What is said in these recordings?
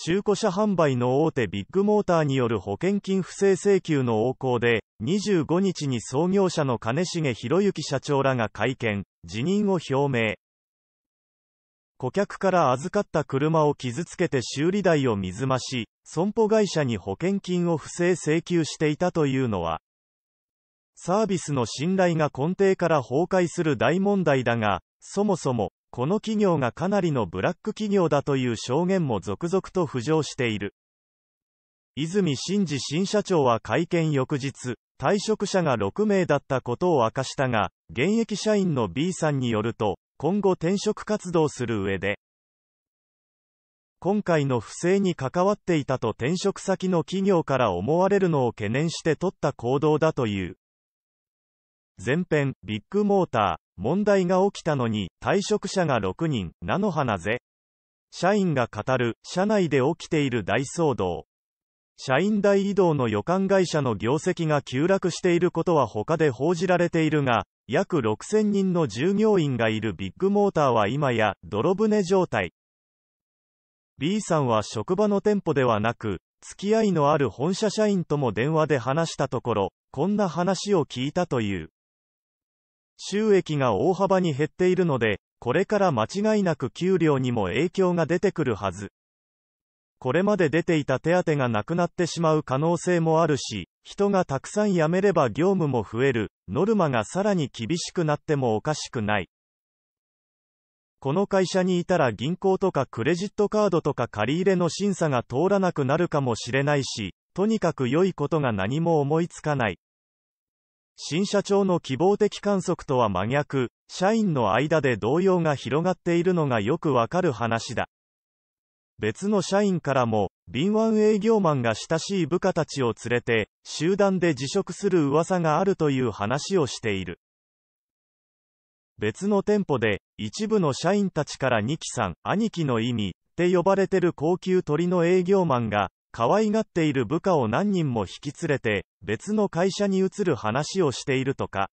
中古車販売の大手ビッグモーターによる保険金不正請求の横行で、25日に創業者の金重博之社長らが会見、辞任を表明。顧客から預かった車を傷つけて修理代を水増し、損保会社に保険金を不正請求していたというのは、サービスの信頼が根底から崩壊する大問題だが、そもそも、この企業がかなりのブラック企業だという証言も続々と浮上している。泉真二新社長は会見翌日、退職者が6名だったことを明かしたが、現役社員の B さんによると、今後転職活動する上で、今回の不正に関わっていたと転職先の企業から思われるのを懸念して取った行動だという。前編、ビッグモーター、問題が起きたのに、退職者が6人、菜の花ぜ。社員が語る、社内で起きている大騒動。社員大移動の予感会社の業績が急落していることは他で報じられているが、約6000人の従業員がいるビッグモーターは今や、泥船状態。B さんは職場の店舗ではなく、付き合いのある本社社員とも電話で話したところ、こんな話を聞いたという。収益が大幅に減っているので、これから間違いなく給料にも影響が出てくるはず。これまで出ていた手当がなくなってしまう可能性もあるし、人がたくさん辞めれば業務も増える、ノルマがさらに厳しくなってもおかしくない。この会社にいたら銀行とかクレジットカードとか借り入れの審査が通らなくなるかもしれないし、とにかく良いことが何も思いつかない。新社長の希望的観測とは真逆、社員の間で動揺が広がっているのがよくわかる話だ。別の社員からも、敏腕営業マンが親しい部下たちを連れて、集団で辞職する噂があるという話をしている。別の店舗で、一部の社員たちから二木さん、兄貴の意味、って呼ばれてる高級鳥の営業マンが、可愛がっている部下を何人も引き連れて、別の会社に移る話をしているとか。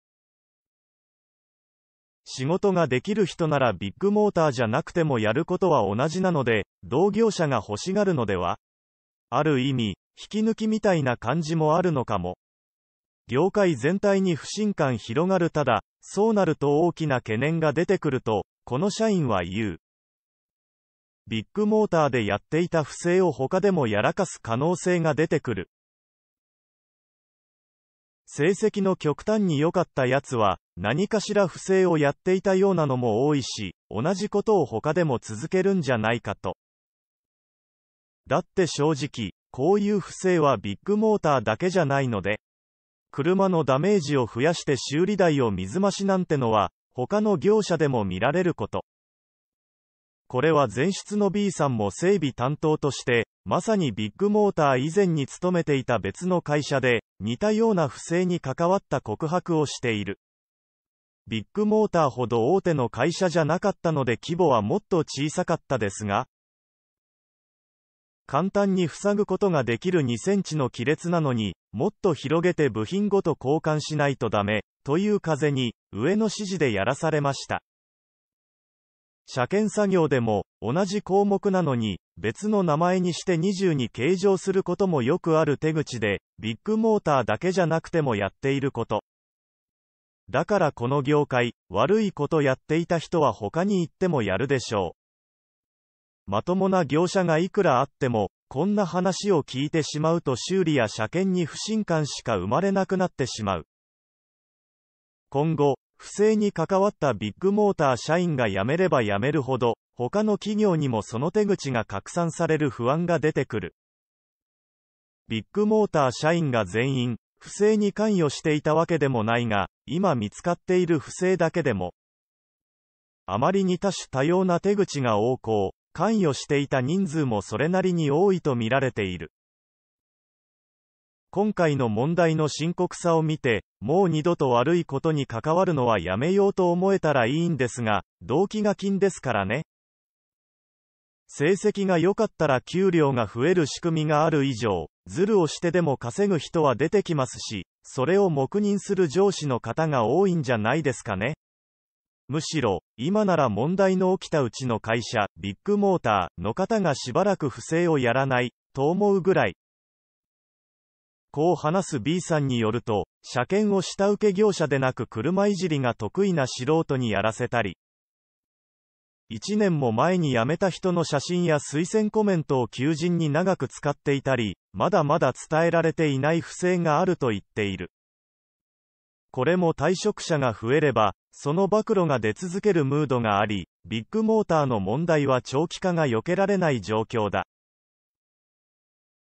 仕事ができる人ならビッグモーターじゃなくてもやることは同じなので、同業者が欲しがるのではある意味、引き抜きみたいな感じもあるのかも。業界全体に不信感広がるただ、そうなると大きな懸念が出てくると、この社員は言う。ビッグモーターでやっていた不正を他でもやらかす可能性が出てくる。成績の極端に良かったやつは、何かしら不正をやっていたようなのも多いし、同じことを他でも続けるんじゃないかと。だって正直、こういう不正はビッグモーターだけじゃないので、車のダメージを増やして修理代を水増しなんてのは、他の業者でも見られること。これは前出の B さんも整備担当として、まさにビッグモーター以前に勤めていた別の会社で、似たような不正に関わった告白をしている。ビッグモーターほど大手の会社じゃなかったので規模はもっと小さかったですが、簡単に塞ぐことができる2センチの亀裂なのに、もっと広げて部品ごと交換しないとダメ、という風に、上の指示でやらされました。車検作業でも、同じ項目なのに、別の名前にして20に計上することもよくある手口で、ビッグモーターだけじゃなくてもやっていること。だからこの業界、悪いことやっていた人は他に行ってもやるでしょう。まともな業者がいくらあっても、こんな話を聞いてしまうと修理や車検に不信感しか生まれなくなってしまう。今後、不正に関わったビッグモーター社員が辞めれば辞めるほど、他の企業にもその手口が拡散される不安が出てくる。ビッグモーター社員が全員、不正に関与していたわけでもないが、今見つかっている不正だけでも、あまりに多種多様な手口が横行、関与していた人数もそれなりに多いと見られている。今回の問題の深刻さを見て、もう二度と悪いことに関わるのはやめようと思えたらいいんですが、動機が金ですからね。成績が良かったら給料が増える仕組みがある以上、ズルをしてでも稼ぐ人は出てきますし、それを黙認する上司の方が多いんじゃないですかね。むしろ、今なら問題の起きたうちの会社、ビッグモーターの方がしばらく不正をやらない、と思うぐらい、こう話す B さんによると、車検を下請け業者でなく車いじりが得意な素人にやらせたり、1年も前に辞めた人の写真や推薦コメントを求人に長く使っていたり、まだまだ伝えられていない不正があると言っている。これも退職者が増えれば、その暴露が出続けるムードがあり、ビッグモーターの問題は長期化が避けられない状況だ。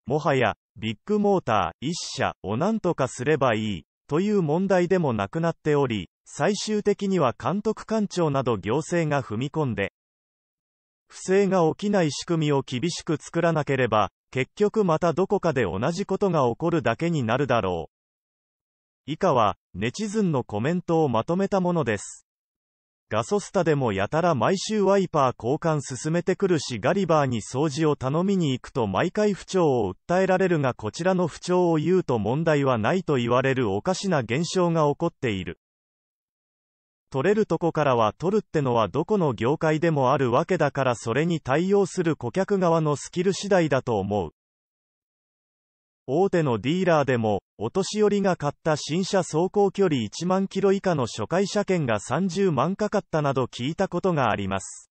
もはや、ビッグモーター1社を何とかすればいいという問題でもなくなっており、最終的には監督官庁など行政が踏み込んで、不正が起きない仕組みを厳しく作らなければ、結局またどこかで同じことが起こるだけになるだろう。以下は、ネチズンのコメントをまとめたものです。ガソスタでもやたら毎週ワイパー交換進めてくるしガリバーに掃除を頼みに行くと毎回不調を訴えられるがこちらの不調を言うと問題はないと言われるおかしな現象が起こっている。取れるとこからは取るってのはどこの業界でもあるわけだからそれに対応する顧客側のスキル次第だと思う。大手のディーラーでも、お年寄りが買った新車走行距離1万キロ以下の初回車検が30万かかったなど聞いたことがあります。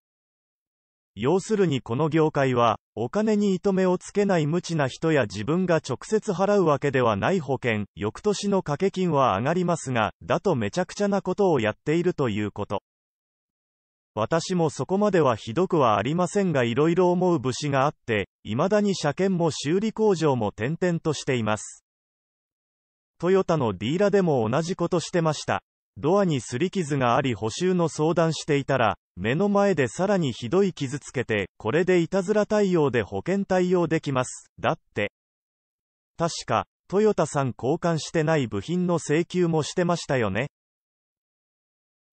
要するにこの業界は、お金に糸目をつけない無知な人や自分が直接払うわけではない保険、翌年の掛け金は上がりますが、だとめちゃくちゃなことをやっているということ。私もそこまではひどくはありませんがいろいろ思う節があって、いまだに車検も修理工場も転々としています。トヨタのディーラでも同じことしてました。ドアに擦り傷があり補修の相談していたら、目の前でさらにひどい傷つけて、これでいたずら対応で保険対応できます。だって。確か、トヨタさん交換してない部品の請求もしてましたよね。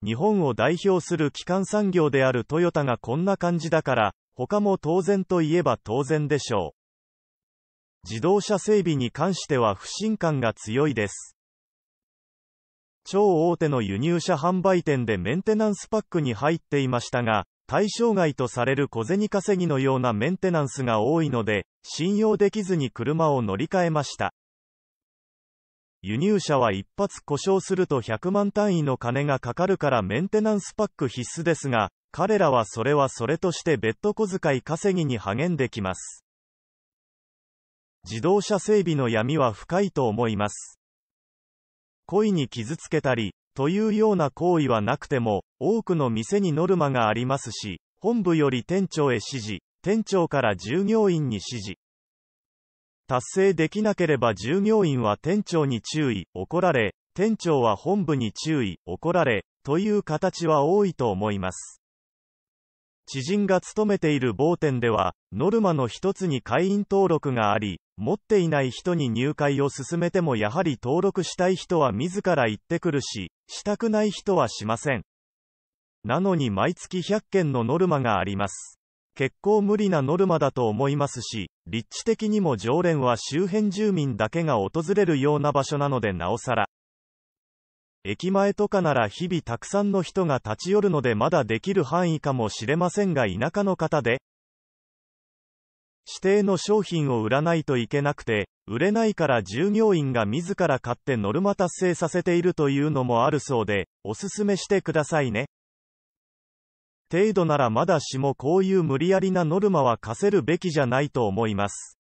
日本を代表する基幹産業であるトヨタがこんな感じだから、他も当然といえば当然でしょう。自動車整備に関しては不信感が強いです。超大手の輸入車販売店でメンテナンスパックに入っていましたが、対象外とされる小銭稼ぎのようなメンテナンスが多いので、信用できずに車を乗り換えました。輸入車は一発故障すると100万単位の金がかかるからメンテナンスパック必須ですが、彼らはそれはそれとして別途小遣い稼ぎに励んできます。自動車整備の闇は深いと思います。故に傷つけたり、というような行為はなくても、多くの店にノルマがありますし、本部より店長へ指示、店長から従業員に指示、達成できなければ従業員は店長に注意、怒られ、店長は本部に注意、怒られ、という形は多いと思います。知人が勤めている某店では、ノルマの一つに会員登録があり、持っていない人に入会を勧めてもやはり登録したい人は自ら行ってくるし、したくない人はしません。なのに毎月100件のノルマがあります。結構無理なノルマだと思いますし、立地的にも常連は周辺住民だけが訪れるような場所なのでなおさら。駅前とかなら日々たくさんの人が立ち寄るのでまだできる範囲かもしれませんが田舎の方で、指定の商品を売らないといけなくて、売れないから従業員が自ら買ってノルマ達成させているというのもあるそうで、おすすめしてくださいね。程度ならまだしもこういう無理やりなノルマは課せるべきじゃないと思います。